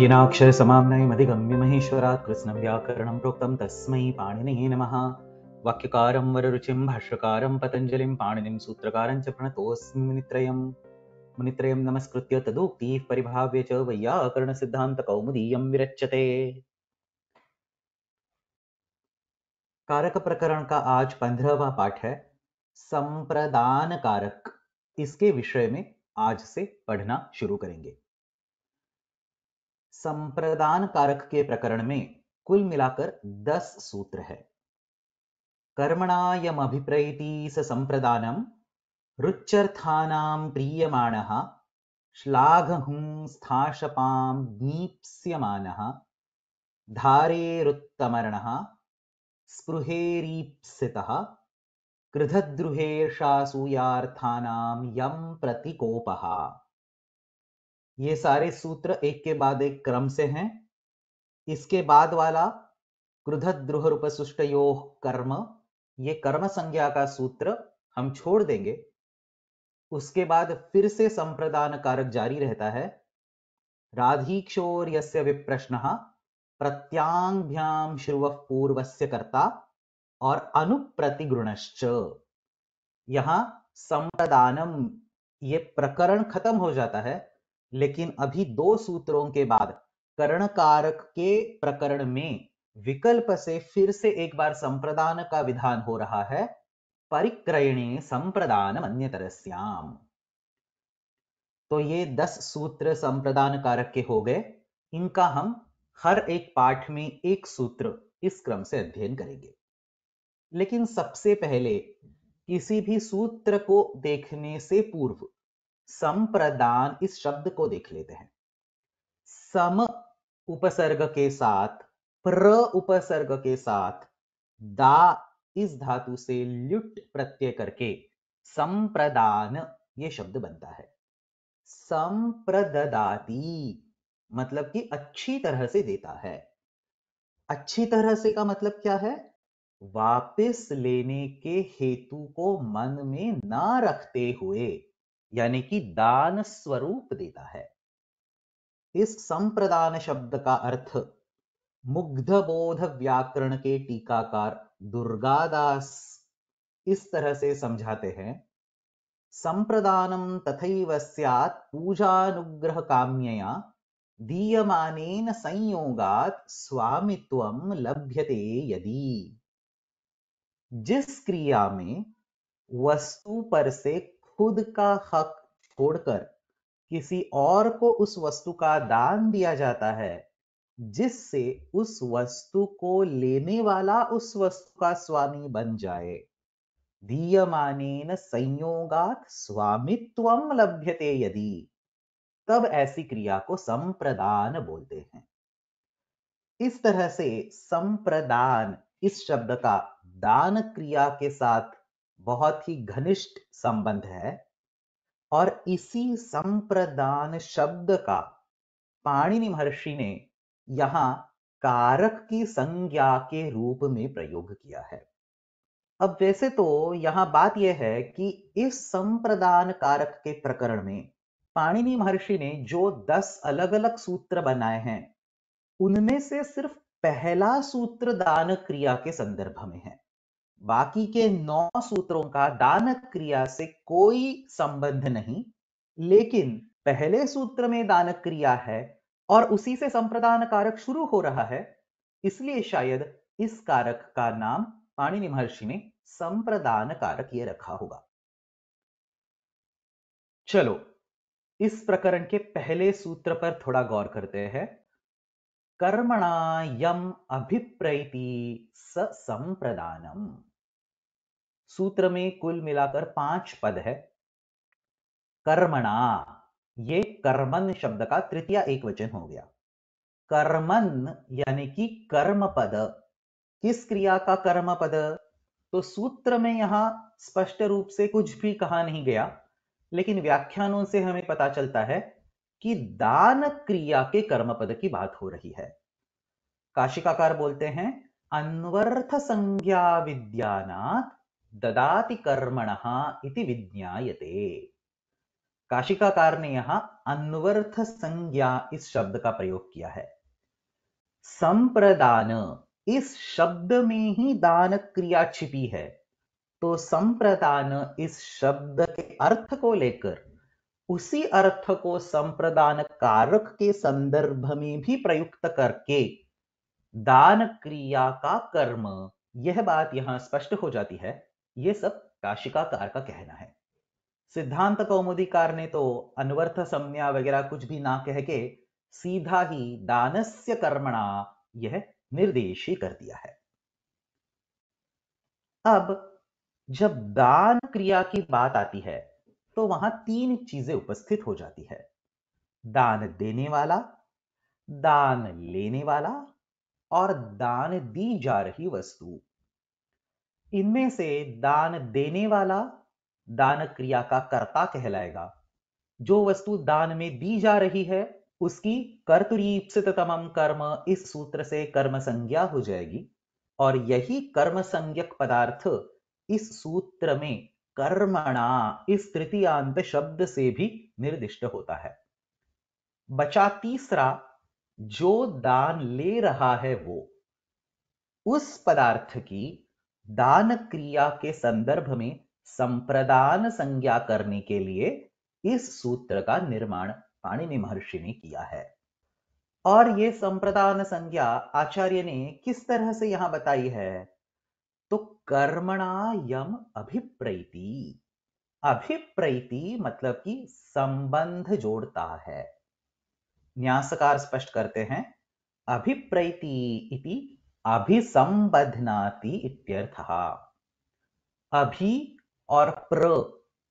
येनाक्षर अक्षरसमां नयमधिगम्य महेश्वरात् कृत्स्नं व्याकरणं प्रोक्तं तस्मै पाणिनिः नमः वाक्यकारं वररुचिं भाष्यकारं पतञ्जलिं पाणिनिं सूत्रकारं च प्रणतोऽस्मि मुनित्रयम् मुनित्रयं नमस्कृत्य तदोक्तिः परिभाव्य च वैयाकरणसिद्धान्तकौमुदीयं विरच्यते कारक प्रकरण का आज पंद्रहवा पाठ है संप्रदान कारक इसके विषय में आज से पढ़ना शुरू करेंगे संप्रदान कारक के प्रकरण में कुल मिलाकर दस सूत्र है कर्मणा अभिप्रैति स संप्रदानम रुच्यर्थानां प्रीयमाणः श्लाघहुंस्थाशपां धारेरुत्तमरण धारेरुत्तमरणः कृधद्रुहेशा कृधद्रुहेर्षासूयार्थानां यं प्रतिकोपहा ये सारे सूत्र एक के बाद एक क्रम से हैं इसके बाद वाला द्रुह रूप सुष्टयो कर्म ये कर्म संज्ञा का सूत्र हम छोड़ देंगे उसके बाद फिर से संप्रदान कारक जारी रहता है राधीक्षोर यस्य विप्रश्न प्रत्यांग्याम श्रुव पूर्वस्य कर्ता और अनुप्रतिगुणश्च यहां संप्रदानम ये प्रकरण खत्म हो जाता है लेकिन अभी दो सूत्रों के बाद करण कारक के प्रकरण में विकल्प से फिर से एक बार संप्रदान का विधान हो रहा है परिक्रयणे संप्रदान तरस्याम तो ये दस सूत्र संप्रदान कारक के हो गए इनका हम हर एक पाठ में एक सूत्र इस क्रम से अध्ययन करेंगे लेकिन सबसे पहले किसी भी सूत्र को देखने से पूर्व संप्रदान इस शब्द को देख लेते हैं सम उपसर्ग के साथ प्र उपसर्ग के साथ दा इस धातु से ल्युट प्रत्यय करके संप्रदान ये शब्द बनता है संप्रदाती मतलब कि अच्छी तरह से देता है अच्छी तरह से का मतलब क्या है वापस लेने के हेतु को मन में ना रखते हुए यानी कि दान स्वरूप देता है इस संप्रदान शब्द का अर्थ मुग्ध बोध व्याकरण के टीकाकार दुर्गादास इस तरह से समझाते हैं संप्रदानम तथा स्यात् पूजानुग्रह काम्यया दीयमानेन संयोगात स्वामित्व लभ्यते यदि जिस क्रिया में वस्तु पर से खुद का हक छोड़कर किसी और को उस वस्तु का दान दिया जाता है जिससे उस वस्तु को लेने वाला उस वस्तु का स्वामी बन जाए संयोगा संयोगात स्वामित्वम लभ्यते यदि तब ऐसी क्रिया को संप्रदान बोलते हैं इस तरह से संप्रदान इस शब्द का दान क्रिया के साथ बहुत ही घनिष्ठ संबंध है और इसी संप्रदान शब्द का पाणिनि महर्षि ने यहां कारक की संज्ञा के रूप में प्रयोग किया है अब वैसे तो यहां बात यह है कि इस संप्रदान कारक के प्रकरण में पाणिनि महर्षि ने जो दस अलग अलग सूत्र बनाए हैं उनमें से सिर्फ पहला सूत्र दान क्रिया के संदर्भ में है बाकी के नौ सूत्रों का दानक क्रिया से कोई संबंध नहीं लेकिन पहले सूत्र में दानक क्रिया है और उसी से संप्रदान कारक शुरू हो रहा है इसलिए शायद इस कारक का नाम पाणिनि महर्षि ने संप्रदान कारक ये रखा होगा चलो इस प्रकरण के पहले सूत्र पर थोड़ा गौर करते हैं कर्मणा यम अभिप्रैति स संप्रदानम सूत्र में कुल मिलाकर पांच पद है कर्मणा ये कर्मन शब्द का तृतीय एक वचन हो गया कर्मन यानी कि कर्म पद किस क्रिया का कर्म पद तो सूत्र में यहां स्पष्ट रूप से कुछ भी कहा नहीं गया लेकिन व्याख्यानों से हमें पता चलता है कि दान क्रिया के कर्म पद की बात हो रही है काशिकाकार बोलते हैं अन्वर्थ संज्ञा विद्यानाथ ददाति कर्मण इति विज्ञायते काशिकाकार ने यहां अन्वर्थ संज्ञा इस शब्द का प्रयोग किया है संप्रदान इस शब्द में ही दान क्रिया छिपी है तो संप्रदान इस शब्द के अर्थ को लेकर उसी अर्थ को संप्रदान कारक के संदर्भ में भी प्रयुक्त करके दान क्रिया का कर्म यह बात यहां स्पष्ट हो जाती है ये सब काशिकाकार का कहना है सिद्धांत कौमुदीकार ने तो अनवर्थ संज्ञा वगैरह कुछ भी ना कह के सीधा ही दानस्य कर्मणा यह निर्देश ही कर दिया है अब जब दान क्रिया की बात आती है तो वहां तीन चीजें उपस्थित हो जाती है दान देने वाला दान लेने वाला और दान दी जा रही वस्तु इनमें से दान देने वाला दान क्रिया का कर्ता कहलाएगा जो वस्तु दान में दी जा रही है उसकी कर्तरीप्सित कर्म इस सूत्र से कर्म संज्ञा हो जाएगी और यही कर्म संज्ञक पदार्थ इस सूत्र में कर्मणा इस तृतीयांत शब्द से भी निर्दिष्ट होता है बचा तीसरा जो दान ले रहा है वो उस पदार्थ की दान क्रिया के संदर्भ में संप्रदान संज्ञा करने के लिए इस सूत्र का निर्माण पाणिनि महर्षि ने किया है और ये संप्रदान संज्ञा आचार्य ने किस तरह से यहां बताई है तो कर्मणा यम अभिप्रैति अभिप्रैति मतलब कि संबंध जोड़ता है न्यासकार स्पष्ट करते हैं अभिप्रैति इति अभिसंबधनाति इत्यर्थ अभि और प्र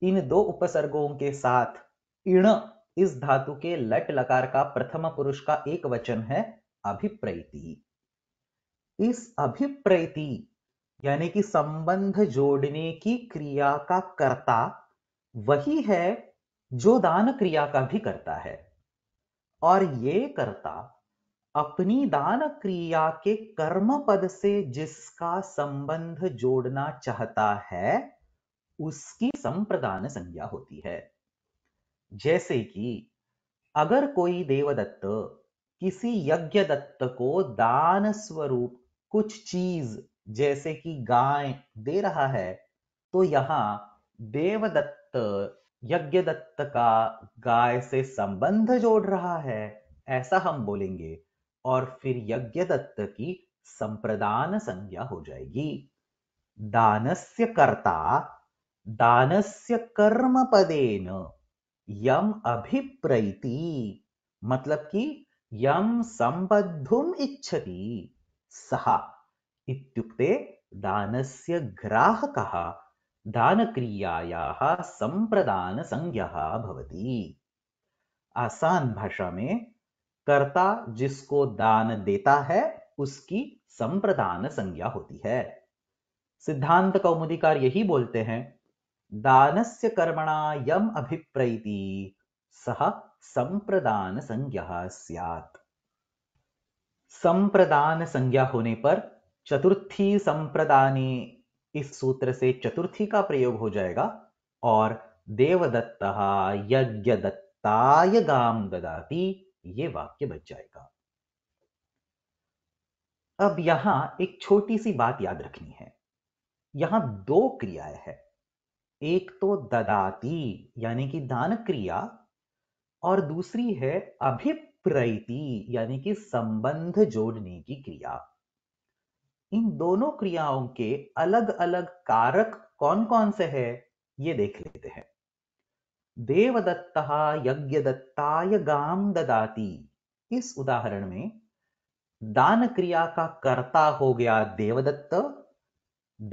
इन दो उपसर्गों के साथ इण इस धातु के लट लकार का प्रथम पुरुष का एक वचन है अभिप्रैति इस अभिप्रैति यानी कि संबंध जोड़ने की क्रिया का कर्ता वही है जो दान क्रिया का भी करता है और ये कर्ता अपनी दान क्रिया के कर्म पद से जिसका संबंध जोड़ना चाहता है उसकी संप्रदान संज्ञा होती है जैसे कि अगर कोई देवदत्त किसी यज्ञ दत्त को दान स्वरूप कुछ चीज जैसे कि गाय दे रहा है तो यहां देवदत्त यज्ञ दत्त का गाय से संबंध जोड़ रहा है ऐसा हम बोलेंगे और फिर यज्ञ दत्त की संप्रदान संज्ञा हो जाएगी दानस्य कर्ता दानस्य कर्म पदेन यम अभिप्रैति मतलब कि यम संबद्धुम इच्छति सह इत्युक्ते दानस्य ग्राहकः दानक्रियायाः संप्रदानसंज्ञः भवति आसान भाषा में कर्ता जिसको दान देता है उसकी संप्रदान संज्ञा होती है सिद्धांत कौमुदीकार यही बोलते हैं दानस्य कर्मणा यम अभिप्रैति सह संप्रदान संज्ञा स्यात् संप्रदान संज्ञा होने पर चतुर्थी संप्रदानी इस सूत्र से चतुर्थी का प्रयोग हो जाएगा और यज्ञ दत्ता गाम ददाती ये वाक्य बच जाएगा अब यहां एक छोटी सी बात याद रखनी है यहां दो क्रियाएं हैं एक तो ददाती यानी कि दान क्रिया और दूसरी है अभिप्रैति यानी कि संबंध जोड़ने की क्रिया इन दोनों क्रियाओं के अलग अलग कारक कौन कौन से हैं ये देख लेते हैं यज्ञ दत्ताय गाम ददाती इस उदाहरण में दान क्रिया का कर्ता हो गया देवदत्त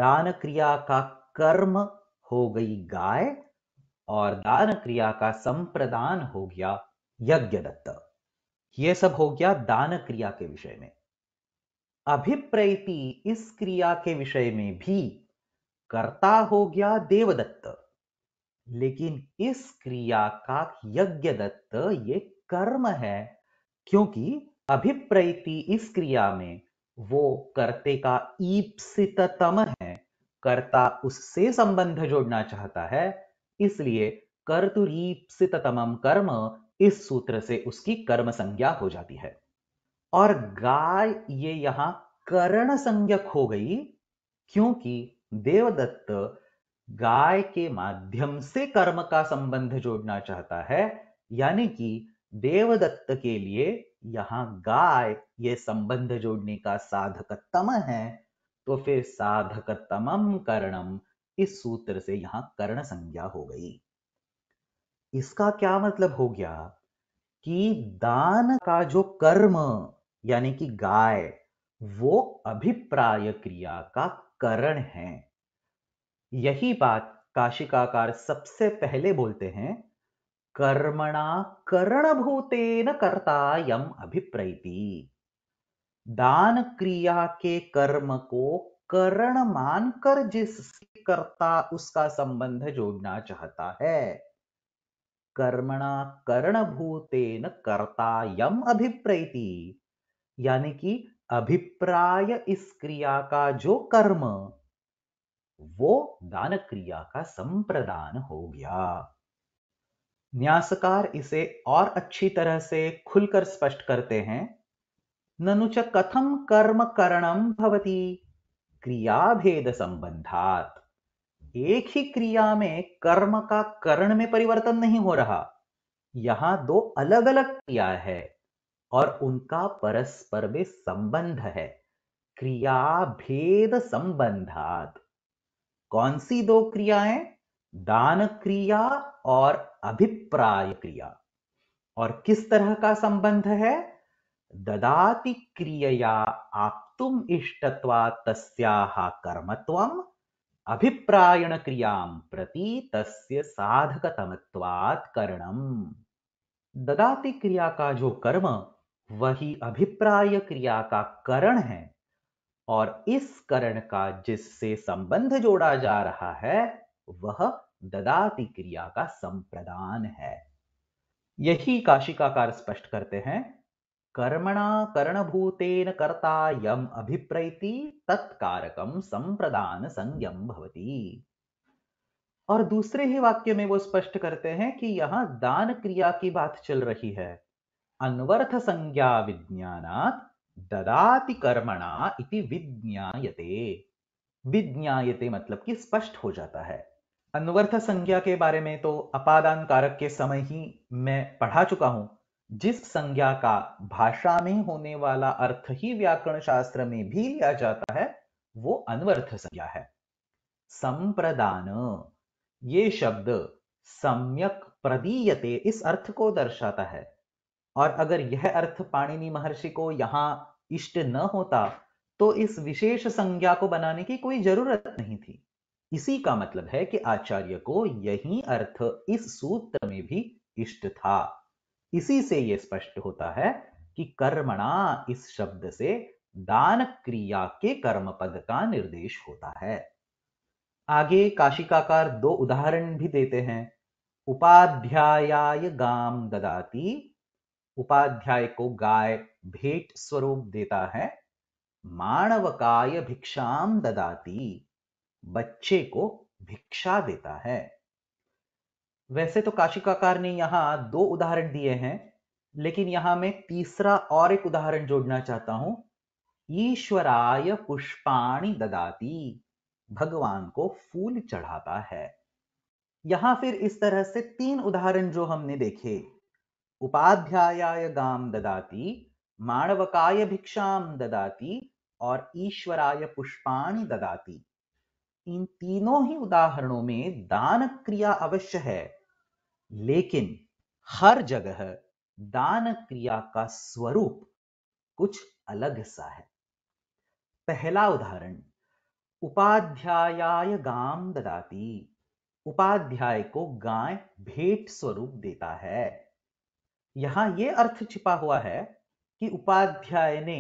दान क्रिया का कर्म हो गई गाय और दान क्रिया का संप्रदान हो गया यज्ञ दत्त यह सब हो गया दान क्रिया के विषय में अभिप्रैति इस क्रिया के विषय में भी कर्ता हो गया देवदत्त लेकिन इस क्रिया का यज्ञ दत्त ये कर्म है क्योंकि अभिप्रैति इस क्रिया में वो कर्ते का ईप्सिततम है कर्ता उससे संबंध जोड़ना चाहता है इसलिए कर्तुरीप्सिततमम कर्म इस सूत्र से उसकी कर्म संज्ञा हो जाती है और गाय ये यहां कर्ण संज्ञक हो गई क्योंकि देवदत्त गाय के माध्यम से कर्म का संबंध जोड़ना चाहता है यानी कि देवदत्त के लिए यहां गाय ये संबंध जोड़ने का साधकतम है तो फिर साधकतम कर्णम इस सूत्र से यहां कर्ण संज्ञा हो गई इसका क्या मतलब हो गया कि दान का जो कर्म यानी कि गाय वो अभिप्राय क्रिया का करण है यही बात काशिकाकार सबसे पहले बोलते हैं कर्मणा भूतेन करता यम अभिप्रैति दान क्रिया के कर्म को करण मानकर जिससे करता उसका संबंध जोड़ना चाहता है कर्मणा भूतेन करता यम अभिप्रैति यानी कि अभिप्राय इस क्रिया का जो कर्म वो दान क्रिया का संप्रदान हो गया न्यासकार इसे और अच्छी तरह से खुलकर स्पष्ट करते हैं ननुच कथम कर्म करणम भवती क्रिया भेद संबंधात एक ही क्रिया में कर्म का करण में परिवर्तन नहीं हो रहा यहां दो अलग अलग क्रिया है और उनका परस्पर में संबंध है क्रिया भेद संबंधात कौन सी दो क्रियाएं दान क्रिया और अभिप्राय क्रिया और किस तरह का संबंध है ददाति क्रियया आप्तुम इष्टत्वा तस्याः कर्मत्वम अभिप्रायण क्रिया प्रति तस्य साधकतमत्वात् करणम ददाति क्रिया का जो कर्म वही अभिप्राय क्रिया का करण है और इस करण का जिससे संबंध जोड़ा जा रहा है वह ददाति क्रिया का संप्रदान है यही काशिकाकार स्पष्ट करते हैं कर्मणा कर्णभूतेन कर्ता यम अभिप्रैति तत्कारकम संप्रदान संज्ञम भवती और दूसरे ही वाक्य में वो स्पष्ट करते हैं कि यहां दान क्रिया की बात चल रही है अनवर्थ संज्ञा विज्ञानात ददाति कर्मणा इति विज्ञायते विज्ञायते मतलब कि स्पष्ट हो जाता है अनुवर्थ संज्ञा के बारे में तो अपादान कारक के समय ही मैं पढ़ा चुका हूं जिस संज्ञा का भाषा में होने वाला अर्थ ही व्याकरण शास्त्र में भी लिया जाता है वो अनवर्थ संज्ञा है संप्रदान ये शब्द सम्यक प्रदीयते इस अर्थ को दर्शाता है और अगर यह अर्थ पाणिनि महर्षि को यहाँ इष्ट न होता तो इस विशेष संज्ञा को बनाने की कोई जरूरत नहीं थी इसी का मतलब है कि आचार्य को यही अर्थ इस सूत्र में भी इष्ट था इसी से यह स्पष्ट होता है कि कर्मणा इस शब्द से दान क्रिया के कर्म पद का निर्देश होता है आगे काशिकाकार दो उदाहरण भी देते हैं उपाध्याय गाम ददाती उपाध्याय को गाय भेंट स्वरूप देता है मानवकाय भिक्षाम ददाती बच्चे को भिक्षा देता है वैसे तो काशिकाकार ने यहां दो उदाहरण दिए हैं लेकिन यहां मैं तीसरा और एक उदाहरण जोड़ना चाहता हूं ईश्वराय पुष्पाणी ददाती भगवान को फूल चढ़ाता है यहां फिर इस तरह से तीन उदाहरण जो हमने देखे उपाध्याय गाम ददाति माणवकाय भिक्षाम ददाति और ईश्वराय पुष्पाणी ददाति इन तीनों ही उदाहरणों में दान क्रिया अवश्य है लेकिन हर जगह दान क्रिया का स्वरूप कुछ अलग सा है पहला उदाहरण उपाध्याय गाम ददाती उपाध्याय को गाय भेंट स्वरूप देता है यहां ये अर्थ छिपा हुआ है कि उपाध्याय ने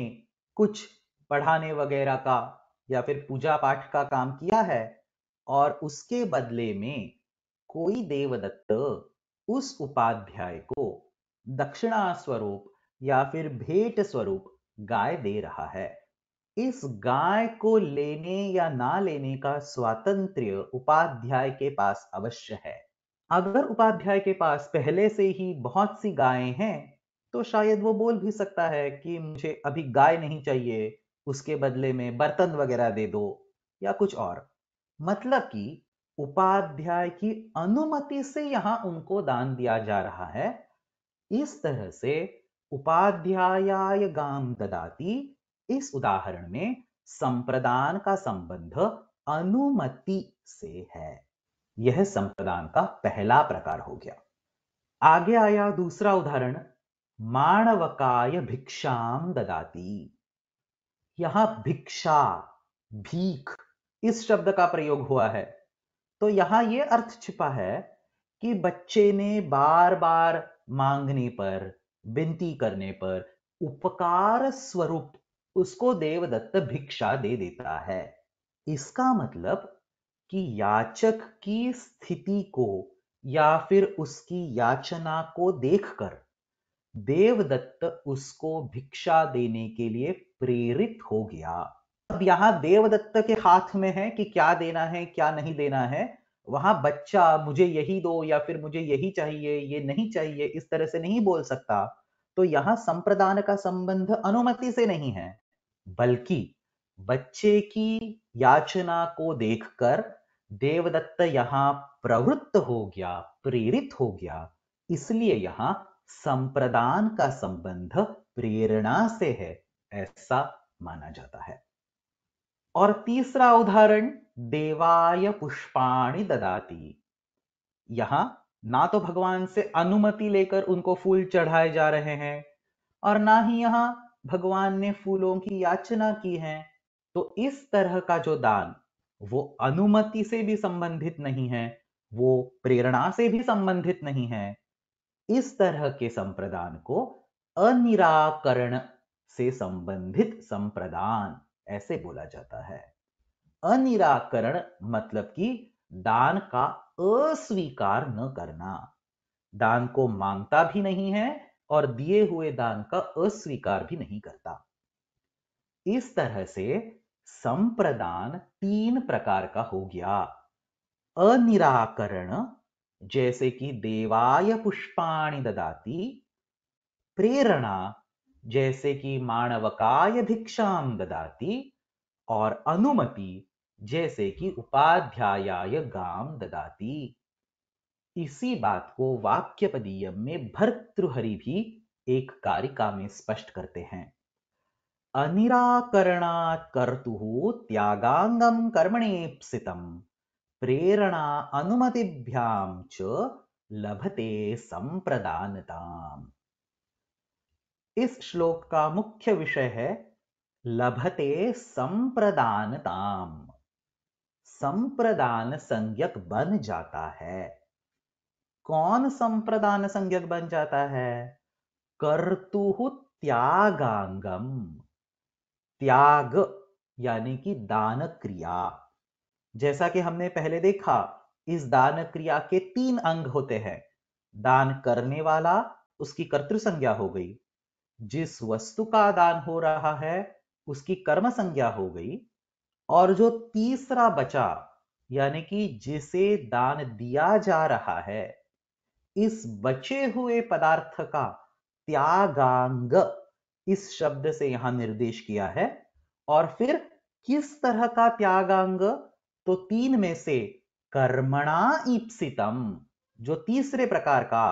कुछ पढ़ाने वगैरह का या फिर पूजा पाठ का काम किया है और उसके बदले में कोई देवदत्त उस उपाध्याय को दक्षिणा स्वरूप या फिर भेंट स्वरूप गाय दे रहा है इस गाय को लेने या ना लेने का स्वातंत्र्य उपाध्याय के पास अवश्य है अगर उपाध्याय के पास पहले से ही बहुत सी गायें हैं तो शायद वो बोल भी सकता है कि मुझे अभी गाय नहीं चाहिए उसके बदले में बर्तन वगैरह दे दो या कुछ और मतलब कि उपाध्याय की अनुमति से यहां उनको दान दिया जा रहा है इस तरह से उपाध्याय गाम ददाती इस उदाहरण में संप्रदान का संबंध अनुमति से है यह संप्रदान का पहला प्रकार हो गया आगे आया दूसरा उदाहरण माणवकाय भिक्षाम ददाती यहां भिक्षा भीख इस शब्द का प्रयोग हुआ है तो यहां यह अर्थ छिपा है कि बच्चे ने बार बार मांगने पर विनती करने पर उपकार स्वरूप उसको देवदत्त भिक्षा दे देता है इसका मतलब कि याचक की स्थिति को या फिर उसकी याचना को देखकर देवदत्त उसको भिक्षा देने के लिए प्रेरित हो गया अब यहां देवदत्त के हाथ में है कि क्या देना है क्या नहीं देना है वहां बच्चा मुझे यही दो या फिर मुझे यही चाहिए ये नहीं चाहिए इस तरह से नहीं बोल सकता तो यहां संप्रदान का संबंध अनुमति से नहीं है बल्कि बच्चे की याचना को देखकर देवदत्त यहां प्रवृत्त हो गया प्रेरित हो गया इसलिए यहां संप्रदान का संबंध प्रेरणा से है ऐसा माना जाता है और तीसरा उदाहरण देवाय पुष्पाणी ददाती यहां ना तो भगवान से अनुमति लेकर उनको फूल चढ़ाए जा रहे हैं और ना ही यहां भगवान ने फूलों की याचना की है तो इस तरह का जो दान वो अनुमति से भी संबंधित नहीं है वो प्रेरणा से भी संबंधित नहीं है इस तरह के संप्रदान को अनिराकरण से संबंधित संप्रदान ऐसे बोला जाता है अनिराकरण मतलब कि दान का अस्वीकार न करना दान को मांगता भी नहीं है और दिए हुए दान का अस्वीकार भी नहीं करता इस तरह से संप्रदान तीन प्रकार का हो गया अनिराकरण जैसे कि देवाय पुष्पाणि ददाति प्रेरणा जैसे कि मानवकाय भिक्षा ददाति और अनुमति जैसे कि उपाध्यायाय गाम ददाति इसी बात को वाक्यपदीयम में भर्तृहरि भी एक कारिका में स्पष्ट करते हैं अनिराकरणात् कर्तुः त्यागाङ्गं प्रेरणा अनुमतिभ्यां च लभते संप्रदानताम इस श्लोक का मुख्य विषय है लभते संप्रदानताम संप्रदान संज्ञक बन जाता है कौन संप्रदान संज्ञक बन जाता है कर्तु त्यागांगम त्याग यानी कि दान क्रिया जैसा कि हमने पहले देखा इस दान क्रिया के तीन अंग होते हैं दान करने वाला उसकी कर्तृ संज्ञा हो गई जिस वस्तु का दान हो रहा है उसकी कर्म संज्ञा हो गई और जो तीसरा बचा यानी कि जिसे दान दिया जा रहा है इस बचे हुए पदार्थ का त्यागांग इस शब्द से यहां निर्देश किया है और फिर किस तरह का त्यागांग तो तीन में से कर्मणा ईप्सितम जो तीसरे प्रकार का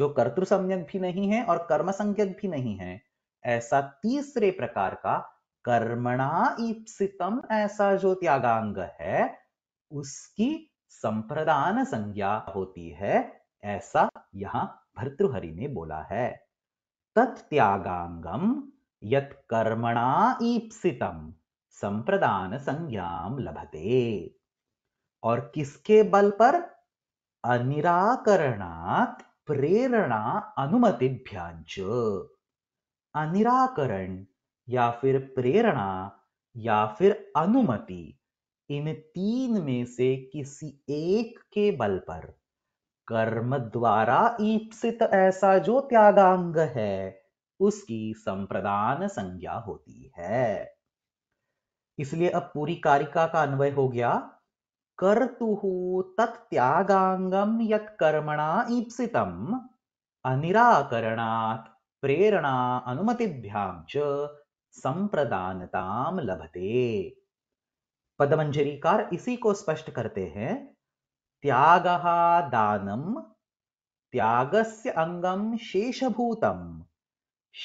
जो कर्तृ भी नहीं है और कर्म भी नहीं है ऐसा तीसरे प्रकार का कर्मणा ईप्सितम ऐसा जो त्यागांग है उसकी संप्रदान संज्ञा होती है ऐसा यहां भर्तृहरि ने बोला है तत्त्यागांगम यत् कर्मणा ईप्सितम संप्रदान संज्ञाम लभते और किसके बल पर अनिराकरणात् प्रेरणा अनुमति भ्याज अनिराकरण या फिर प्रेरणा या फिर अनुमति इन तीन में से किसी एक के बल पर कर्म द्वारा ईप्सित ऐसा जो त्यागांग है उसकी संप्रदान संज्ञा होती है इसलिए अब पूरी कारिका का अन्वय हो गया कर्तु तत्त्यागांगम यत् कर्मणा ईप्सितम अनिराकरणात् प्रेरणा अनुमतिभ्याम च संप्रदानताम लभते पदमंजरीकार इसी को स्पष्ट करते हैं दान त्याग से अंगम शेषभूतम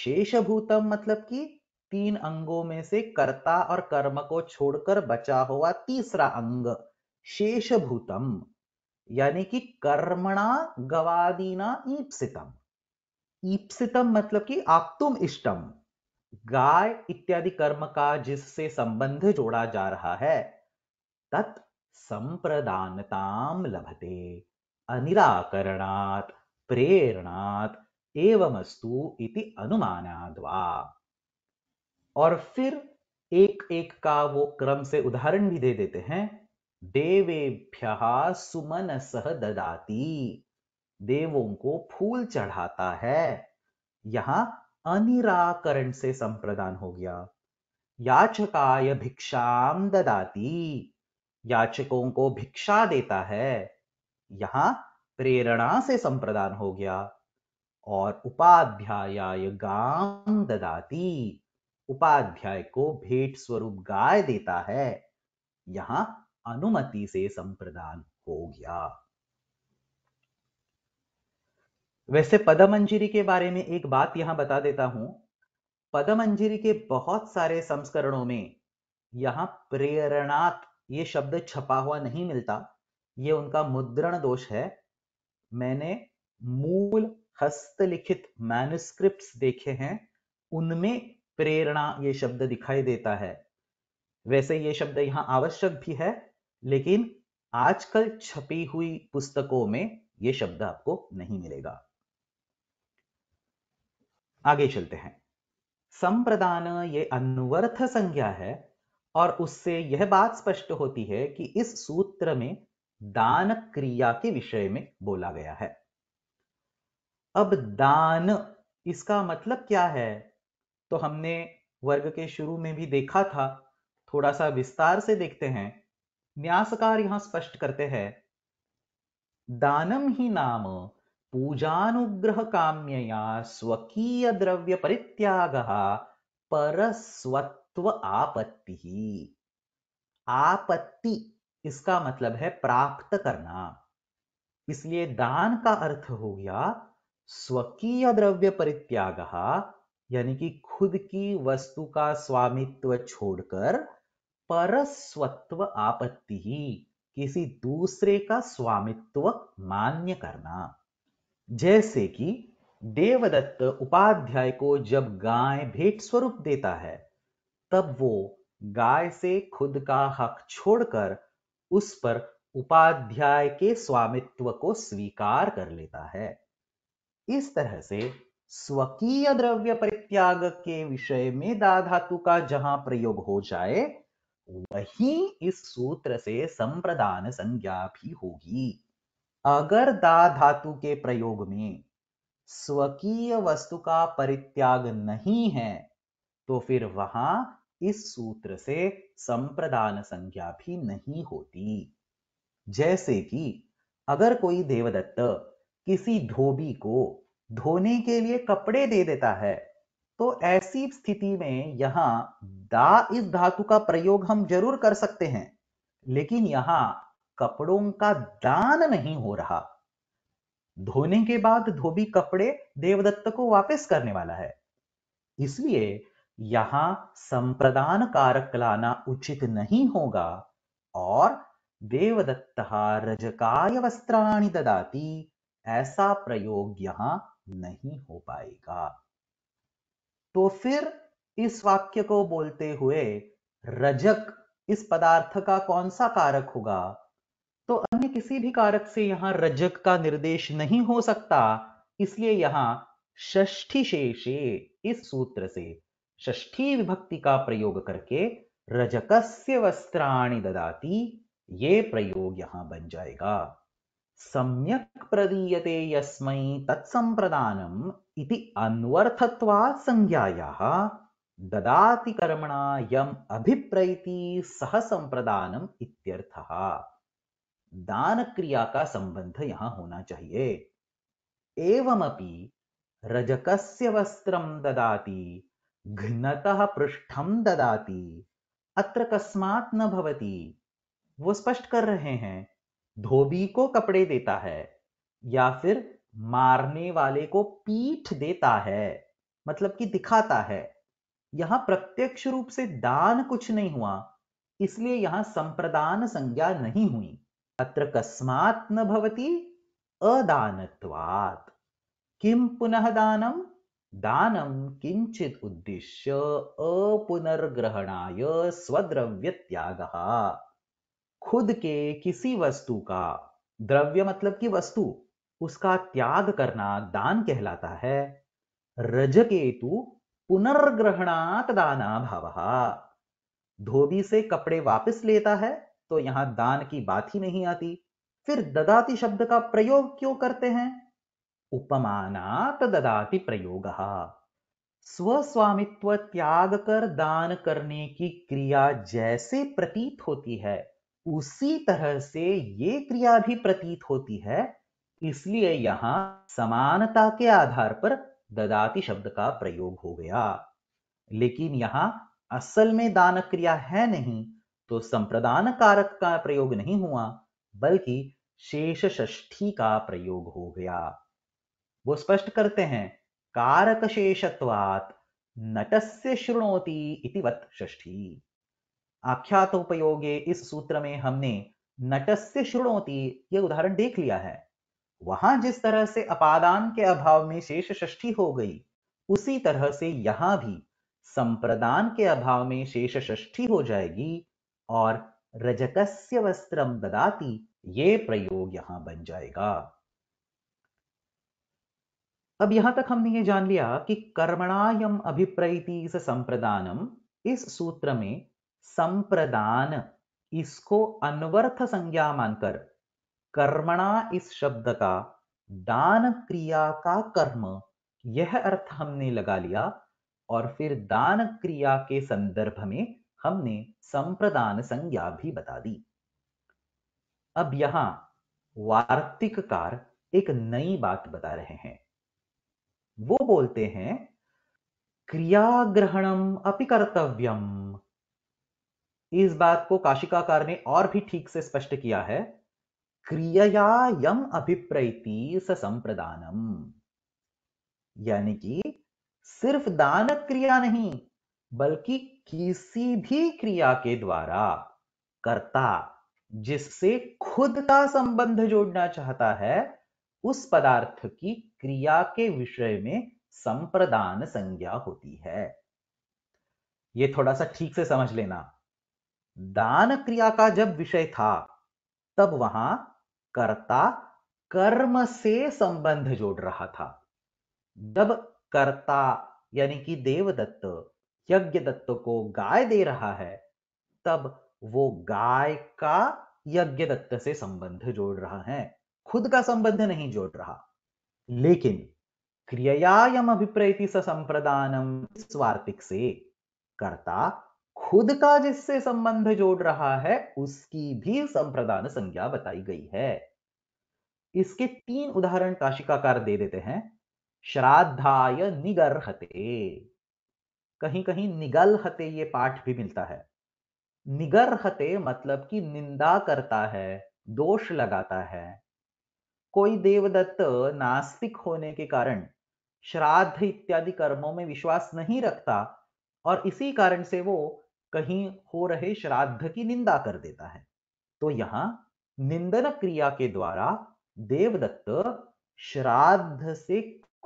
शेषभूतम मतलब कि तीन अंगों में से कर्ता और कर्म को छोड़कर बचा हुआ तीसरा अंग शेषभूतम यानी कि कर्मणा गवादीना ईप्सितम ईप्सितम मतलब कि आप्तुम इष्टम गाय इत्यादि कर्म का जिससे संबंध जोड़ा जा रहा है तत् संप्रदानताम लभते अनिराकरणात् प्रेरणात् एवमस्तु इति अनुमानाद्वा और फिर एक एक का वो क्रम से उदाहरण भी दे देते हैं देवेभ्य सुमन सह ददाती देवों को फूल चढ़ाता है यहां अनिराकरण से संप्रदान हो गया याचकाय भिक्षाम ददाती याचकों को भिक्षा देता है यहां प्रेरणा से संप्रदान हो गया और उपाध्याय गाम ददाती उपाध्याय को भेंट स्वरूप गाय देता है यहां अनुमति से संप्रदान हो गया वैसे पदमंजरी के बारे में एक बात यहां बता देता हूं पदमंजरी के बहुत सारे संस्करणों में यहां प्रेरणात् ये शब्द छपा हुआ नहीं मिलता ये उनका मुद्रण दोष है मैंने मूल हस्तलिखित मैनुस्क्रिप्ट देखे हैं उनमें प्रेरणा ये शब्द दिखाई देता है वैसे ये शब्द यहां आवश्यक भी है लेकिन आजकल छपी हुई पुस्तकों में ये शब्द आपको नहीं मिलेगा आगे चलते हैं संप्रदान ये अनवर्थ संज्ञा है और उससे यह बात स्पष्ट होती है कि इस सूत्र में दान क्रिया के विषय में बोला गया है अब दान इसका मतलब क्या है तो हमने वर्ग के शुरू में भी देखा था थोड़ा सा विस्तार से देखते हैं न्यासकार यहां स्पष्ट करते हैं दानम ही नाम पूजानुग्रह काम्य स्वकीय द्रव्य परित्याग परस्वत तो वह आपत्ति ही आपत्ति इसका मतलब है प्राप्त करना इसलिए दान का अर्थ हो गया स्वकीय द्रव्य परित्याग यानी कि खुद की वस्तु का स्वामित्व छोड़कर परस्वत्व आपत्ति ही किसी दूसरे का स्वामित्व मान्य करना जैसे कि देवदत्त उपाध्याय को जब गाय भेंट स्वरूप देता है तब वो गाय से खुद का हक छोड़कर उस पर उपाध्याय के स्वामित्व को स्वीकार कर लेता है इस तरह से स्वकीय द्रव्य परित्याग के विषय में दा धातु का जहां प्रयोग हो जाए वही इस सूत्र से संप्रदान संज्ञा भी होगी अगर दा धातु के प्रयोग में स्वकीय वस्तु का परित्याग नहीं है तो फिर वहां इस सूत्र से संप्रदान संज्ञा भी नहीं होती जैसे कि अगर कोई देवदत्त किसी धोबी को धोने के लिए कपड़े दे देता है तो ऐसी स्थिति में यहां दा इस धातु का प्रयोग हम जरूर कर सकते हैं लेकिन यहां कपड़ों का दान नहीं हो रहा धोने के बाद धोबी कपड़े देवदत्त को वापस करने वाला है इसलिए यहां संप्रदान कारक लाना उचित नहीं होगा और देवदत्त रजकाय वस्त्राणि ददाती ऐसा प्रयोग यहां नहीं हो पाएगा तो फिर इस वाक्य को बोलते हुए रजक इस पदार्थ का कौन सा कारक होगा तो अन्य किसी भी कारक से यहां रजक का निर्देश नहीं हो सकता इसलिए यहां षष्ठी शेषे इस सूत्र से षष्ठी विभक्ति का प्रयोग करके रजकस्य वस्त्राणि ददाति ये प्रयोग यहां बन जाएगा सम्यक प्रदीयते यस्मै तत्संप्रदानम इति अन्वर्थत्वा संज्ञायाः ददाति कर्मणा यम अभिप्रैति सह संप्रदानम इत्यर्थः दान क्रिया का संबंध यहां होना चाहिए एवमपि रजकस्य वस्त्रं ददाति घनतः पृष्ठम ददाती अत्र कस्मात न भवती वो स्पष्ट कर रहे हैं धोबी को कपड़े देता है या फिर मारने वाले को पीठ देता है मतलब कि दिखाता है यहां प्रत्यक्ष रूप से दान कुछ नहीं हुआ इसलिए यहां संप्रदान संज्ञा नहीं हुई अत्र कस्मात न भवती अदानत्वात् किम पुनः दानम दान किंचित उद्देश्य अपुनर्ग्रहणाय स्वद्रव्य त्याग खुद के किसी वस्तु का द्रव्य मतलब की वस्तु उसका त्याग करना दान कहलाता है रजकेतु पुनर्ग्रहणात दाना भाव धोबी से कपड़े वापस लेता है तो यहां दान की बात ही नहीं आती फिर ददाती शब्द का प्रयोग क्यों करते हैं उपमानात् ददाति प्रयोग स्वस्वामित्व त्याग कर दान करने की क्रिया जैसे प्रतीत होती है उसी तरह से ये क्रिया भी प्रतीत होती है इसलिए यहां समानता के आधार पर ददाति शब्द का प्रयोग हो गया लेकिन यहां असल में दान क्रिया है नहीं तो संप्रदान कारक का प्रयोग नहीं हुआ बल्कि शेष षष्ठी का प्रयोग हो गया वो स्पष्ट करते हैं कारक शेषत्वात नटस्य शृणोति इति वत षष्ठी उपयोगे इस सूत्र में हमने नटस्य शृणोति ये उदाहरण देख लिया है वहां जिस तरह से अपादान के अभाव में शेष षष्ठी हो गई उसी तरह से यहां भी संप्रदान के अभाव में शेष षष्ठी हो जाएगी और रजकस्य वस्त्रम ददाती ये प्रयोग यहां बन जाएगा अब यहां तक हमने ये जान लिया कि कर्मणायम अभिप्रैती से संप्रदानम इस सूत्र में संप्रदान इसको अनवर्थ संज्ञा मानकर कर्मणा इस शब्द का दान क्रिया का कर्म यह अर्थ हमने लगा लिया और फिर दान क्रिया के संदर्भ में हमने संप्रदान संज्ञा भी बता दी अब यहां वार्तिक कार एक नई बात बता रहे हैं वो बोलते हैं क्रिया ग्रहणम अपि कर्तव्यम इस बात को काशिकाकार ने और भी ठीक से स्पष्ट किया है क्रियया यम अभिप्रैति स संप्रदानम यानी कि सिर्फ दान क्रिया नहीं बल्कि किसी भी क्रिया के द्वारा कर्ता जिससे खुद का संबंध जोड़ना चाहता है उस पदार्थ की क्रिया के विषय में संप्रदान संज्ञा होती है यह थोड़ा सा ठीक से समझ लेना दान क्रिया का जब विषय था तब वहां कर्ता कर्म से संबंध जोड़ रहा था जब कर्ता यानी कि देवदत्त यज्ञ दत्त को गाय दे रहा है तब वो गाय का यज्ञ दत्त से संबंध जोड़ रहा है खुद का संबंध नहीं जोड़ रहा लेकिन क्रियायाम अभिप्रैति संप्रदानम स्वार्थिक से कर्ता खुद का जिससे संबंध जोड़ रहा है उसकी भी संप्रदान संज्ञा बताई गई है इसके तीन उदाहरण काशिकाकार दे देते हैं श्राद्धाय निगर्हते कहीं कहीं निगल हते ये पाठ भी मिलता है निगर्हते मतलब कि निंदा करता है दोष लगाता है कोई देवदत्त नास्तिक होने के कारण श्राद्ध इत्यादि कर्मों में विश्वास नहीं रखता और इसी कारण से वो कहीं हो रहे श्राद्ध की निंदा कर देता है तो यहां निंदन क्रिया के द्वारा देवदत्त श्राद्ध से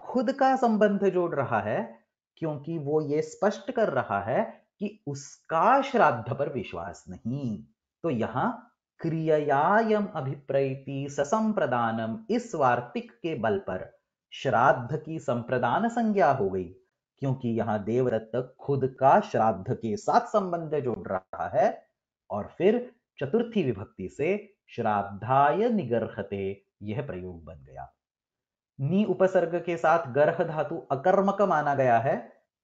खुद का संबंध जोड़ रहा है क्योंकि वो ये स्पष्ट कर रहा है कि उसका श्राद्ध पर विश्वास नहीं तो यहां क्रियायाम अभिप्रैति ससंप्रदानम इस वार्तिक के बल पर श्राद्ध की संप्रदान संज्ञा हो गई क्योंकि यहां देवदत्त खुद का श्राद्ध के साथ संबंध जोड़ रहा है और फिर चतुर्थी विभक्ति से श्राद्धाय निगर्हते यह प्रयोग बन गया नी उपसर्ग के साथ गर्ह धातु अकर्मक माना गया है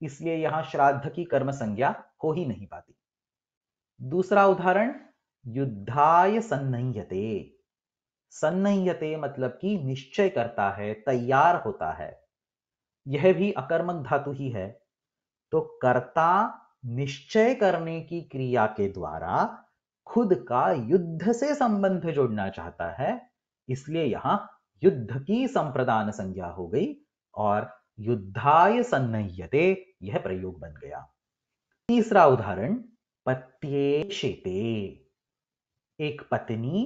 इसलिए यहां श्राद्ध की कर्म संज्ञा हो ही नहीं पाती दूसरा उदाहरण युद्धाय सन्नयते सन्नयते मतलब कि निश्चय करता है तैयार होता है यह भी अकर्मक धातु ही है तो कर्ता निश्चय करने की क्रिया के द्वारा खुद का युद्ध से संबंध जोड़ना चाहता है इसलिए यहां युद्ध की संप्रदान संज्ञा हो गई और युद्धाय सन्नयते यह प्रयोग बन गया तीसरा उदाहरण पत्ये शेते एक पत्नी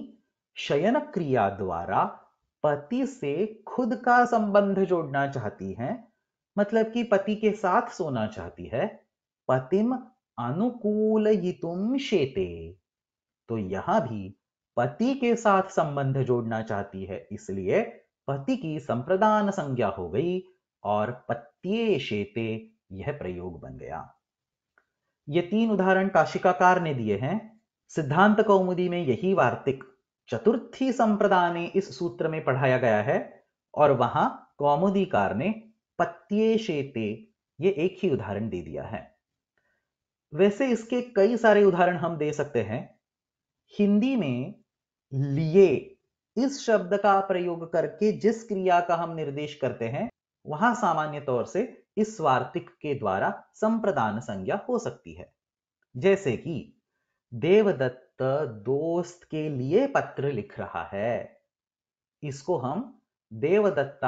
शयन क्रिया द्वारा पति से खुद का संबंध जोड़ना चाहती है मतलब कि पति के साथ सोना चाहती है पतिम अनुकूल शेते तो यहां भी पति के साथ संबंध जोड़ना चाहती है इसलिए पति की संप्रदान संज्ञा हो गई और पत्ये शेते यह प्रयोग बन गया ये तीन उदाहरण काशिकाकार ने दिए हैं सिद्धांत कौमुदी में यही वार्तिक चतुर्थी संप्रदा ने इस सूत्र में पढ़ाया गया है और वहां कौमुदीकार ने पत्ये शेते ये एक ही उदाहरण दे दिया है वैसे इसके कई सारे उदाहरण हम दे सकते हैं हिंदी में लिए इस शब्द का प्रयोग करके जिस क्रिया का हम निर्देश करते हैं वहां सामान्य तौर से इस वार्तिक के द्वारा संप्रदान संज्ञा हो सकती है जैसे कि देवदत्त दोस्त के लिए पत्र लिख रहा है इसको हम देवदत्त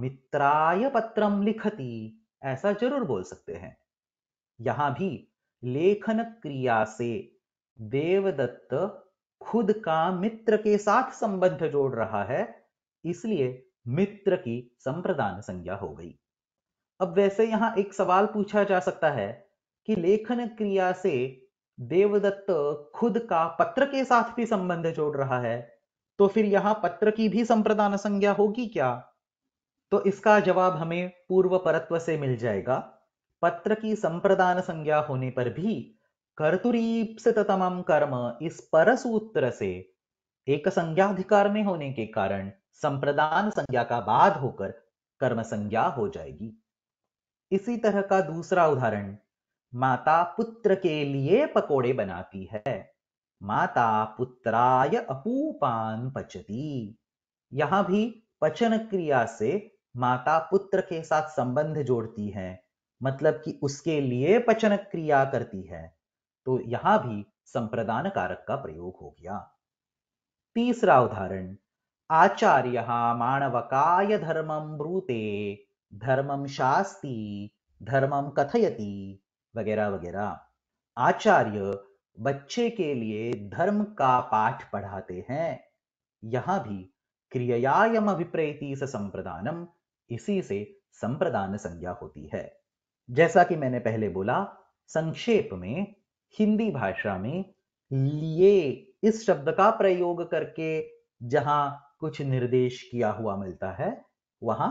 मित्राय पत्रम लिखती ऐसा जरूर बोल सकते हैं यहां भी लेखन क्रिया से देवदत्त खुद का मित्र के साथ संबंध जोड़ रहा है इसलिए मित्र की संप्रदान संज्ञा हो गई अब वैसे यहां एक सवाल पूछा जा सकता है कि लेखन क्रिया से देवदत्त खुद का पत्र के साथ भी संबंध जोड़ रहा है तो फिर यहां पत्र की भी संप्रदान संज्ञा होगी क्या तो इसका जवाब हमें पूर्व परत्व से मिल जाएगा पत्र की संप्रदान संज्ञा होने पर भी कर्तुरीपतम कर्म इस पर सूत्र से एक संज्ञाधिकार में होने के कारण संप्रदान संज्ञा का बाद होकर कर्म संज्ञा हो जाएगी इसी तरह का दूसरा उदाहरण माता पुत्र के लिए पकोड़े बनाती है माता पुत्राय अपूपान पचती यहां भी पचन क्रिया से माता पुत्र के साथ संबंध जोड़ती है मतलब कि उसके लिए पचन क्रिया करती है तो यहां भी संप्रदान कारक का प्रयोग हो गया तीसरा उदाहरण आचार्य मानवकाय धर्मम ब्रूते धर्मम शास्ति धर्मम कथयती वगैरह वगैरह आचार्य बच्चे के लिए धर्म का पाठ पढ़ाते हैं यहां भी क्रियायाम अभिप्रेति से संप्रदानम इसी से संप्रदान संज्ञा होती है जैसा कि मैंने पहले बोला संक्षेप में हिंदी भाषा में लिए इस शब्द का प्रयोग करके जहां कुछ निर्देश किया हुआ मिलता है वहां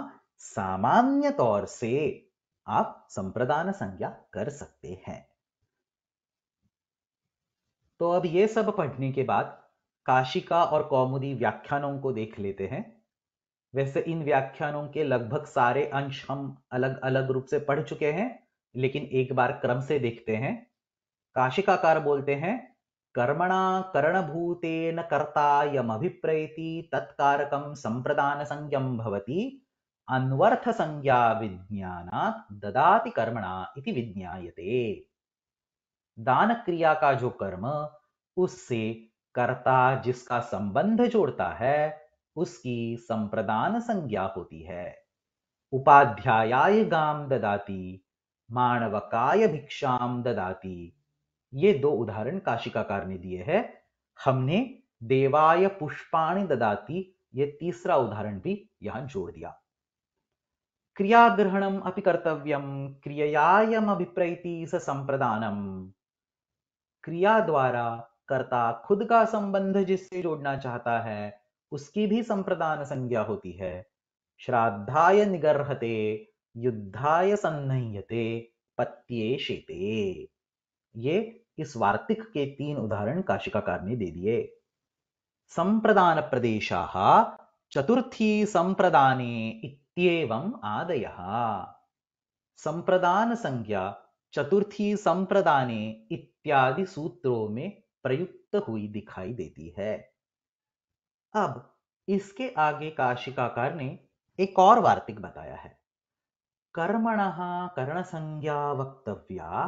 सामान्य तौर से आप संप्रदान संज्ञा कर सकते हैं तो अब ये सब पढ़ने के बाद काशिका और कौमुदी व्याख्यानों को देख लेते हैं वैसे इन व्याख्यानों के लगभग सारे अंश हम अलग अलग रूप से पढ़ चुके हैं लेकिन एक बार क्रम से देखते हैं काशिकाकार बोलते हैं कर्मणा कर्णभूतेन कर्ता यम अभिप्रेती तत्कारकम संप्रदान संज्ञम भवती अन्वर्थ संज्ञा अन्वर्थसंज्ञा ददाति कर्मणा इति विज्ञायते दान क्रिया का जो कर्म उससे कर्ता जिसका संबंध जोड़ता है उसकी संप्रदान संज्ञा होती है उपाध्यायाय गाम ददाती मानवकाय भिक्षाम ददाती ये दो उदाहरण काशिकाकार ने दिए हैं हमने देवाय पुष्पाणी ददाती ये तीसरा उदाहरण भी यहां जोड़ दिया क्रियाग्रहणम् अपि कर्तव्यं अभिप्रैति स संप्रदानम क्रिया द्वारा कर्ता खुद का संबंध जिससे जोड़ना चाहता है उसकी भी संप्रदान संज्ञा होती है श्राद्धाय निगर्हते युद्धाय सन्नह्यते पत्ये शेते ये इस वार्तिक के तीन उदाहरण काशिकाकार ने दे दिए संप्रदान प्रदेशा चतुर्थी संप्रदाने इत्येवम् आदयः संप्रदान संज्ञा चतुर्थी संप्रदाने इत्यादि सूत्रों में प्रयुक्त हुई दिखाई देती है अब इसके आगे काशिकाकार ने एक और वार्तिक बताया है कर्मण कर्ण संज्ञा वक्तव्या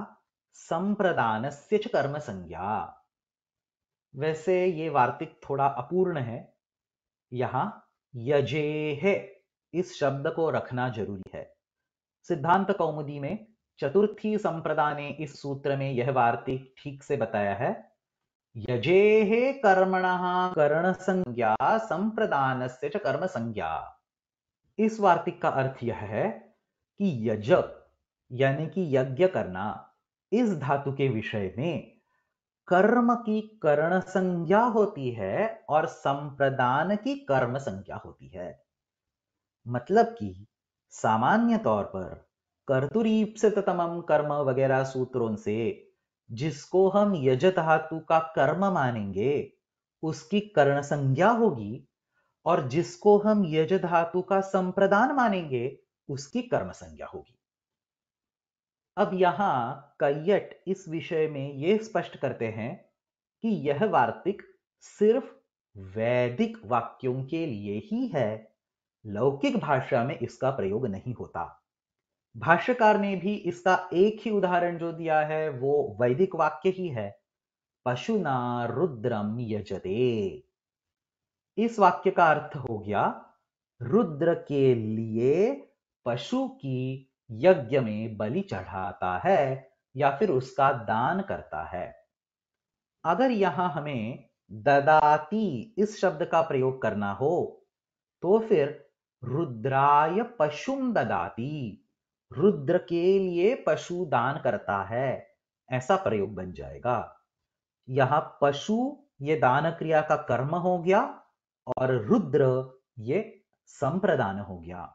संप्रदान से कर्म संज्ञा वैसे ये वार्तिक थोड़ा अपूर्ण है यहां यजे है इस शब्द को रखना जरूरी है सिद्धांत कौमुदी में चतुर्थी संप्रदा ने इस सूत्र में यह वार्तिक ठीक से बताया है यजे कर्मण कर्ण संज्ञा संप्रदान से कर्म संज्ञा इस वार्तिक का अर्थ यह है कि यज यानी कि यज्ञ करना इस धातु के विषय में कर्म की कर्ण संज्ञा होती है और संप्रदान की कर्म संज्ञा होती है मतलब कि सामान्य तौर पर कर्तुरीप्सिततमम कर्म वगैरह सूत्रों से जिसको हम यज धातु का कर्म मानेंगे उसकी कर्ण संज्ञा होगी और जिसको हम यज धातु का संप्रदान मानेंगे उसकी कर्म संज्ञा होगी अब यहां कैयट इस विषय में यह स्पष्ट करते हैं कि यह वार्तिक सिर्फ वैदिक वाक्यों के लिए ही है लौकिक भाषा में इसका प्रयोग नहीं होता भाष्यकार ने भी इसका एक ही उदाहरण जो दिया है वो वैदिक वाक्य ही है पशुना रुद्रम यजते इस वाक्य का अर्थ हो गया रुद्र के लिए पशु की यज्ञ में बलि चढ़ाता है या फिर उसका दान करता है अगर यहां हमें ददाती इस शब्द का प्रयोग करना हो तो फिर रुद्राय पशुम ददाती रुद्र के लिए पशु दान करता है ऐसा प्रयोग बन जाएगा यहां पशु ये दान क्रिया का कर्म हो गया और रुद्र ये संप्रदान हो गया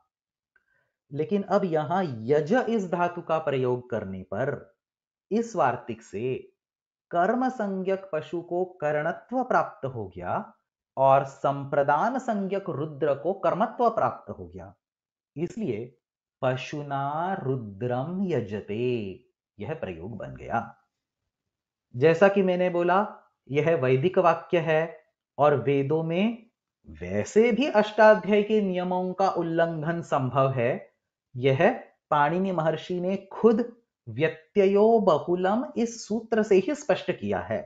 लेकिन अब यहां यज इस धातु का प्रयोग करने पर इस वार्तिक से कर्म संज्ञक पशु को कर्णत्व प्राप्त हो गया और संप्रदान संज्ञक रुद्र को कर्मत्व प्राप्त हो गया इसलिए पशुना रुद्रम यजते यह प्रयोग बन गया जैसा कि मैंने बोला यह वैदिक वाक्य है और वेदों में वैसे भी अष्टाध्याय के नियमों का उल्लंघन संभव है यह पाणिनि महर्षि ने खुद व्यक्तयो बहुलम इस सूत्र से ही स्पष्ट किया है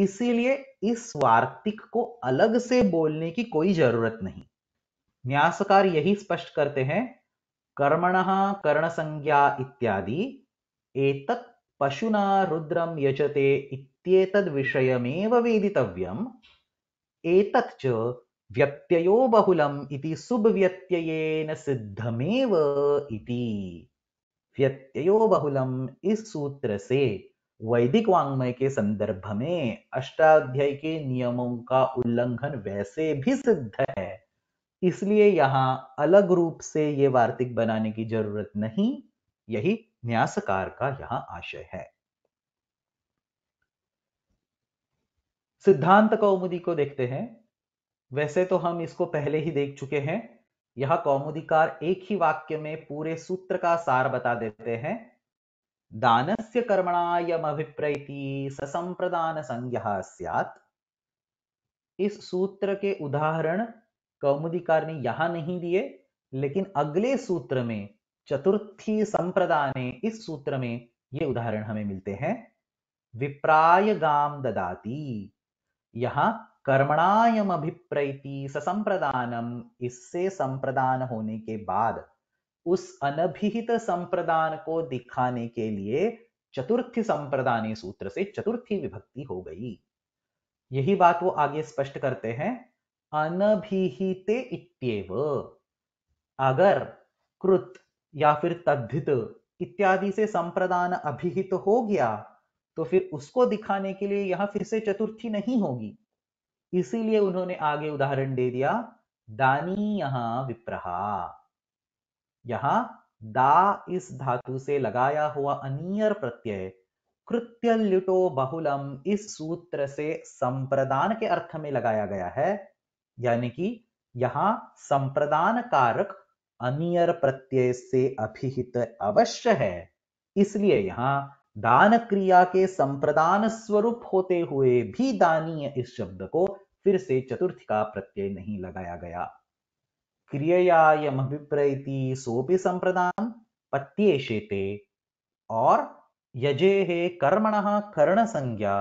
इसीलिए इस वार्तिक को अलग से बोलने की कोई जरूरत नहीं न्यासकार यही स्पष्ट करते हैं कर्मण कर्ण संज्ञा इत्यादि एक पशुना रुद्रम यजते इत्येतद् विषयमेव वेदितव्यम् एतत् च व्यत्ययो बहुलम् इति सुब्व्यत्ययेन सिद्धमेव इति व्यत्ययो बहुलम इस सूत्र से वैदिक वांग्मय के संदर्भ में अष्टाध्याय के नियमों का उल्लंघन वैसे भी सिद्ध है इसलिए यहां अलग रूप से ये वार्तिक बनाने की जरूरत नहीं यही न्यासकार का यहां आशय है सिद्धांत कौमुदी को देखते हैं वैसे तो हम इसको पहले ही देख चुके हैं यह कौमुदीकार एक ही वाक्य में पूरे सूत्र का सार बता देते हैं दानस्य स ससंप्रदान संज्ञा स्यात् इस सूत्र के उदाहरण कौमुदीकार ने यहां नहीं दिए लेकिन अगले सूत्र में चतुर्थी संप्रदाने इस सूत्र में ये उदाहरण हमें मिलते हैं विप्राय गाम ददाती यहां कर्मणायम अभिप्रैति ससंप्रदानम इससे संप्रदान होने के बाद उस अनभिहित संप्रदान को दिखाने के लिए चतुर्थी संप्रदानी सूत्र से चतुर्थी विभक्ति हो गई यही बात वो आगे स्पष्ट करते हैं अनभिहिते इत्येव अगर कृत या फिर तद्धित इत्यादि से संप्रदान अभिहित हो गया तो फिर उसको दिखाने के लिए यहां फिर से चतुर्थी नहीं होगी इसीलिए उन्होंने आगे उदाहरण दे दिया दानी यहां विप्रहा यहां दा इस धातु से लगाया हुआ अनियर प्रत्यय कृत्य लुटो बहुलम इस सूत्र से संप्रदान के अर्थ में लगाया गया है यानी कि यहां संप्रदान कारक अनियर प्रत्यय से अभिहित अवश्य है इसलिए यहां दान क्रिया के संप्रदान स्वरूप होते हुए भी दानीय इस शब्द को फिर से चतुर्थिका का प्रत्यय नहीं लगाया गया क्रिययायमभिप्रैति सोपि सम्प्रदां पत्येषेते और यजेः कर्मणः करणसंज्ञा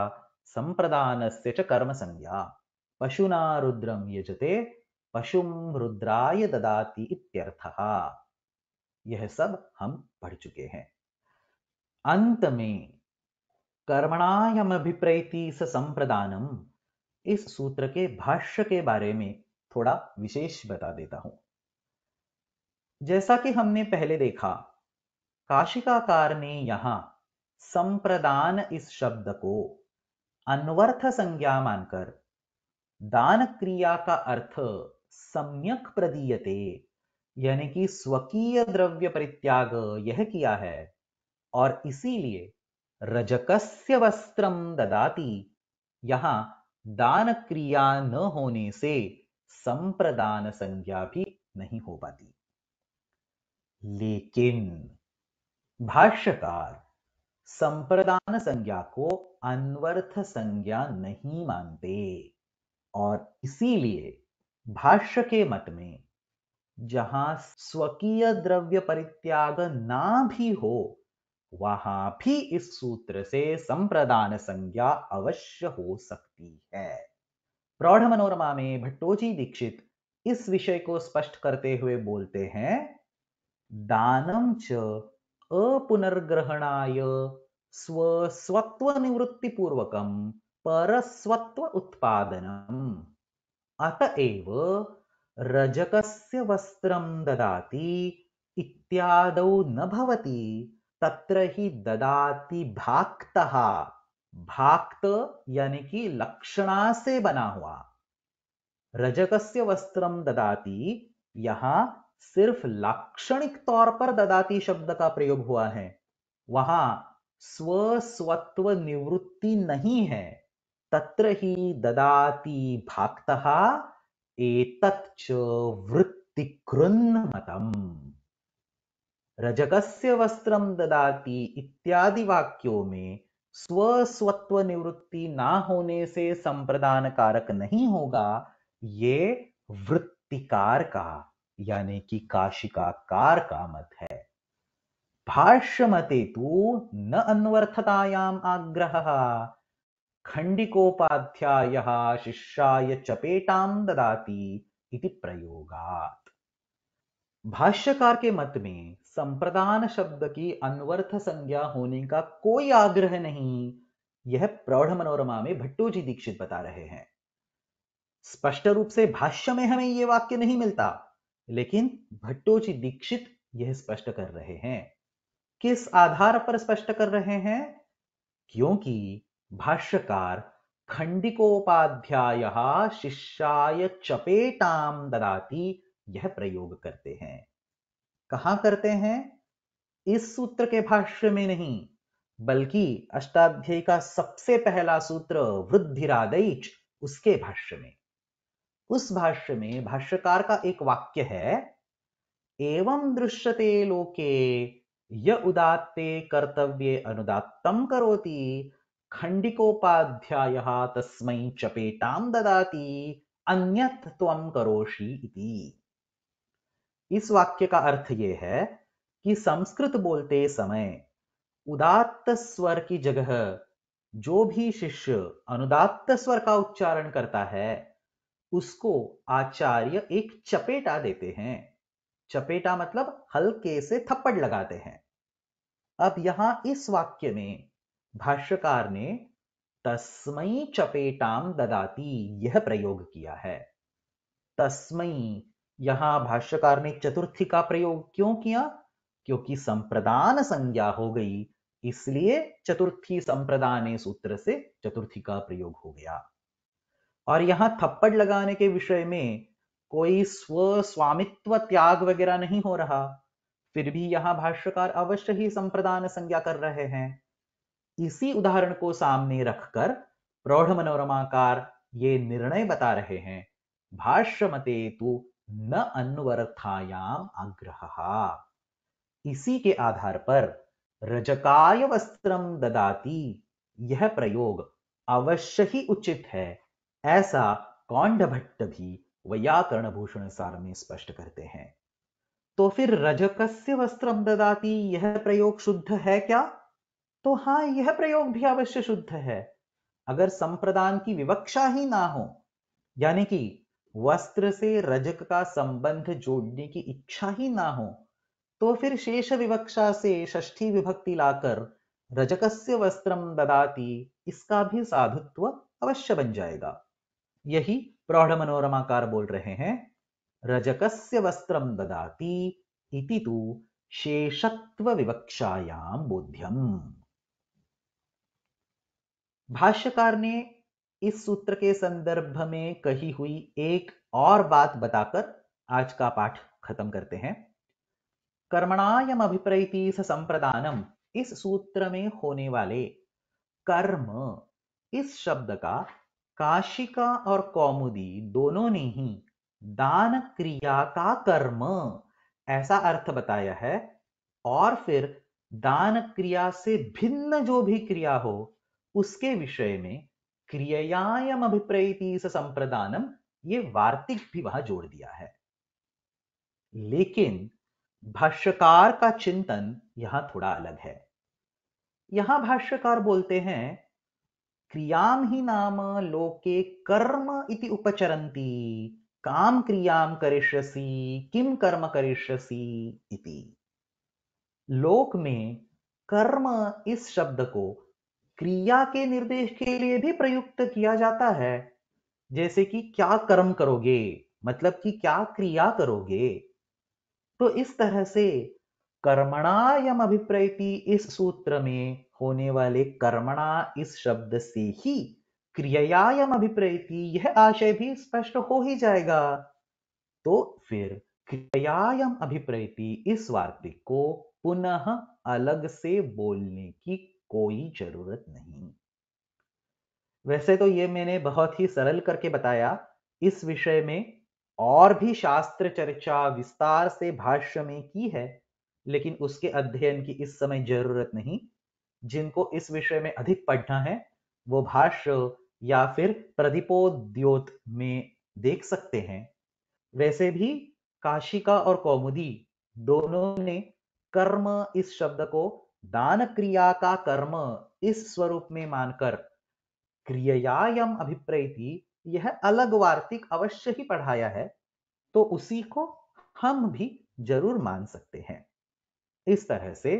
सम्प्रदानस्य च कर्मसंज्ञा पशुना रुद्रं यजते पशुं रुद्राय ददाति इत्यर्थः यह सब हम पढ़ चुके हैं अंत में कर्मणायम अभिप्रैति स संप्रदानम इस सूत्र के भाष्य के बारे में थोड़ा विशेष बता देता हूं जैसा कि हमने पहले देखा काशिकाकार ने यहां संप्रदान इस शब्द को अनवर्थ संज्ञा मानकर दान क्रिया का अर्थ सम्यक प्रदीयते यानी कि स्वकीय द्रव्य परित्याग यह किया है और इसीलिए रजकस्य वस्त्रम ददाती यहां दान क्रिया न होने से संप्रदान संज्ञा भी नहीं हो पाती लेकिन भाष्यकार संप्रदान संज्ञा को अनवर्थ संज्ञा नहीं मानते और इसीलिए भाष्य के मत में जहां स्वकीय द्रव्य परित्याग ना भी हो वहां भी इस सूत्र से संप्रदान संज्ञा अवश्य हो सकती है प्रौढ़ मनोरमा में भट्टोजी दीक्षित इस विषय को स्पष्ट करते हुए बोलते हैं दानं च अपुनर्ग्रहणाय स्वस्वत्वनिवृत्तिपूर्वकं परस्वत्व उत्पादनम् अत एव रजकस्य वस्त्रं ददाति इत्यादौ न भवति तत्र ही ददाति भाक्तः भाक्त यानी कि लक्षणा से बना हुआ रजकस्य वस्त्रम ददाति यहां सिर्फ लाक्षणिक तौर पर ददाती शब्द का प्रयोग हुआ है वहां स्वस्वत्व निवृत्ति नहीं है तत्र ही ददाति भाक्तः एतच्च मतम रजकस्य वस्त्रम ददाति इत्यादि वाक्यों में स्वस्वत्व निवृत्ति ना होने से संप्रदान कारक नहीं होगा ये वृत्तिकार का यानी कि काशिकाकार का मत है भाष्य मते तो न अन्वर्थतायाम आग्रह खंडिकोपाध्याय शिष्याय चपेटाम ददाती इति प्रयोगात भाष्यकार के मत में संप्रदान शब्द की अन्वर्थ संज्ञा होने का कोई आग्रह नहीं यह प्रौढ़ मनोरमा में भट्टोजी जी दीक्षित बता रहे हैं स्पष्ट रूप से भाष्य में हमें यह वाक्य नहीं मिलता लेकिन भट्टोजी दीक्षित यह स्पष्ट कर रहे हैं किस आधार पर स्पष्ट कर रहे हैं क्योंकि भाष्यकार खंडिकोपाध्याय शिष्याय चपेटाम ददाती यह प्रयोग करते हैं कहा करते हैं इस सूत्र के भाष्य में नहीं बल्कि अष्टाध्यायी का सबसे पहला सूत्र वृद्धिरादैच उसके भाष्य में उस भाष्य में भाष्यकार का एक वाक्य है एवं दृश्यते लोके य उदात्ते कर्तव्य अनुदात्तम करोति खंडिकोपाध्याय तस्मै चपेटाम ददाती अन्यथ त्वम करोषि इति इस वाक्य का अर्थ यह है कि संस्कृत बोलते समय उदात्त स्वर की जगह जो भी शिष्य अनुदात्त स्वर का उच्चारण करता है उसको आचार्य एक चपेटा देते हैं चपेटा मतलब हल्के से थप्पड़ लगाते हैं अब यहां इस वाक्य में भाष्यकार ने तस्मई चपेटाम ददाती यह प्रयोग किया है तस्मई यहां भाष्यकार ने चतुर्थी का प्रयोग क्यों किया क्योंकि संप्रदान संज्ञा हो गई इसलिए चतुर्थी संप्रदाने सूत्र से चतुर्थी का प्रयोग हो गया और यहाँ थप्पड़ लगाने के विषय में कोई स्व स्वामित्व त्याग वगैरह नहीं हो रहा फिर भी यहाँ भाष्यकार अवश्य ही संप्रदान संज्ञा कर रहे हैं इसी उदाहरण को सामने रखकर प्रौढ़ मनोरमाकार ये निर्णय बता रहे हैं भाष्य मते तो न अन्वर्थायाम आग्रह इसी के आधार पर रजकाय वस्त्रम ददाती यह प्रयोग अवश्य ही उचित है ऐसा कौंड भट्ट भी वैयाकरण भूषण सार में स्पष्ट करते हैं तो फिर रजकस्य वस्त्रम ददाती यह प्रयोग शुद्ध है क्या तो हाँ यह प्रयोग भी अवश्य शुद्ध है अगर संप्रदान की विवक्षा ही ना हो यानी कि वस्त्र से रजक का संबंध जोड़ने की इच्छा ही ना हो तो फिर शेष विवक्षा से षष्ठी विभक्ति लाकर रजकस्य वस्त्रम ददाती इसका भी साधुत्व अवश्य बन जाएगा यही प्रौढ़ मनोरमाकार बोल रहे हैं रजकस्य वस्त्रम ददाति इति तु शेषत्व विवक्षायाम बोध्यम भाष्यकार ने इस सूत्र के संदर्भ में कही हुई एक और बात बताकर आज का पाठ खत्म करते हैं कर्मणायम अभिप्रैति संप्रदानम इस सूत्र में होने वाले कर्म इस शब्द का काशिका और कौमुदी दोनों ने ही दान क्रिया का कर्म ऐसा अर्थ बताया है और फिर दान क्रिया से भिन्न जो भी क्रिया हो उसके विषय में क्रियायाम अभिप्रेती से संप्रदानम ये वार्तिक भी वहां जोड़ दिया है लेकिन भाष्यकार का चिंतन यहां थोड़ा अलग है यहां भाष्यकार बोलते हैं क्रिया ही नाम लोके कर्म इति उपचरती काम क्रियाम करिष्यसि किम कर्म करिष्यसि इति लोक में कर्म इस शब्द को क्रिया के निर्देश के लिए भी प्रयुक्त किया जाता है जैसे कि क्या कर्म करोगे मतलब कि क्या क्रिया करोगे तो इस तरह से कर्मणायम अभिप्रैति इस सूत्र में होने वाले कर्मणा इस शब्द से ही क्रियायाम अभिप्रैति यह आशय भी स्पष्ट हो ही जाएगा तो फिर क्रियायाम अभिप्रयति इस वार्तिक को पुनः अलग से बोलने की कोई जरूरत नहीं वैसे तो ये मैंने बहुत ही सरल करके बताया इस विषय में और भी शास्त्र चर्चा विस्तार से भाष्य में की है लेकिन उसके अध्ययन की इस समय जरूरत नहीं जिनको इस विषय में अधिक पढ़ना है वो भाष्य या फिर प्रदीपोद्योत में देख सकते हैं वैसे भी काशिका और कौमुदी दोनों ने कर्म इस शब्द को दान क्रिया का कर्म इस स्वरूप में मानकर क्रियायाम अभिप्रेति यह अलग वार्तिक अवश्य ही पढ़ाया है तो उसी को हम भी जरूर मान सकते हैं इस तरह से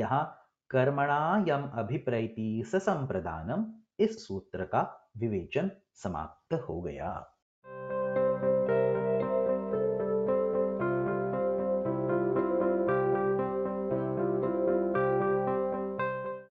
यहां कर्मणायम अभिप्रैती संप्रदानम इस सूत्र का विवेचन समाप्त हो गया